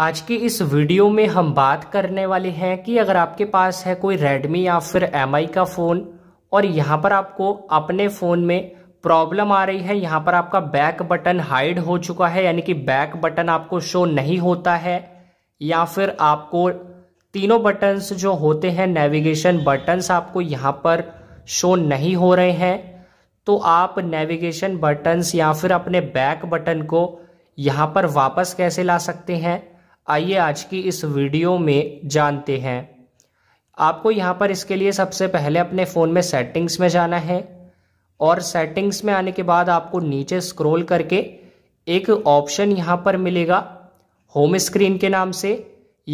आज की इस वीडियो में हम बात करने वाले हैं कि अगर आपके पास है कोई Redmi या फिर एम का फ़ोन और यहाँ पर आपको अपने फ़ोन में प्रॉब्लम आ रही है यहाँ पर आपका बैक बटन हाइड हो चुका है यानी कि बैक बटन आपको शो नहीं होता है या फिर आपको तीनों बटन्स जो होते हैं नेविगेशन बटन्स आपको यहाँ पर शो नहीं हो रहे हैं तो आप नेविगेशन बटन्स या फिर अपने बैक बटन को यहाँ पर वापस कैसे ला सकते हैं आइए आज की इस वीडियो में जानते हैं आपको यहाँ पर इसके लिए सबसे पहले अपने फ़ोन में सेटिंग्स में जाना है और सेटिंग्स में आने के बाद आपको नीचे स्क्रॉल करके एक ऑप्शन यहाँ पर मिलेगा होम स्क्रीन के नाम से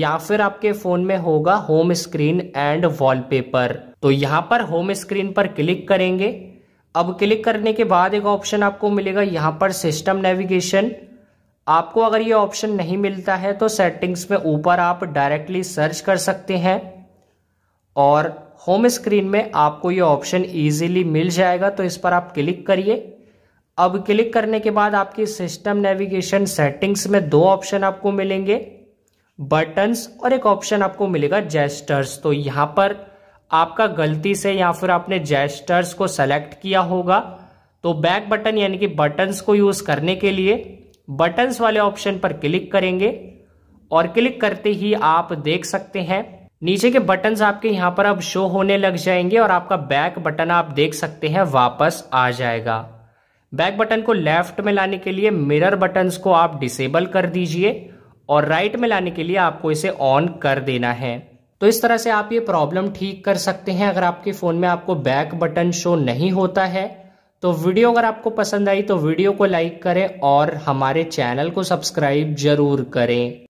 या फिर आपके फ़ोन में होगा होम स्क्रीन एंड वॉलपेपर तो यहाँ पर होम स्क्रीन पर क्लिक करेंगे अब क्लिक करने के बाद एक ऑप्शन आपको मिलेगा यहाँ पर सिस्टम नेविगेशन आपको अगर ये ऑप्शन नहीं मिलता है तो सेटिंग्स में ऊपर आप डायरेक्टली सर्च कर सकते हैं और होम स्क्रीन में आपको ये ऑप्शन इजीली मिल जाएगा तो इस पर आप क्लिक करिए अब क्लिक करने के बाद आपकी सिस्टम नेविगेशन सेटिंग्स में दो ऑप्शन आपको मिलेंगे बटन्स और एक ऑप्शन आपको मिलेगा जेस्टर्स तो यहाँ पर आपका गलती से या फिर आपने जेस्टर्स को सेलेक्ट किया होगा तो बैक बटन यानी कि बटन्स को यूज़ करने के लिए बटन्स वाले ऑप्शन पर क्लिक करेंगे और क्लिक करते ही आप देख सकते हैं नीचे के बटन्स आपके यहाँ पर अब शो होने लग जाएंगे और आपका बैक बटन आप देख सकते हैं वापस आ जाएगा बैक बटन को लेफ्ट में लाने के लिए मिरर बटन्स को आप डिसेबल कर दीजिए और राइट में लाने के लिए आपको इसे ऑन कर देना है तो इस तरह से आप ये प्रॉब्लम ठीक कर सकते हैं अगर आपके फ़ोन में आपको बैक बटन शो नहीं होता है तो वीडियो अगर आपको पसंद आई तो वीडियो को लाइक करें और हमारे चैनल को सब्सक्राइब जरूर करें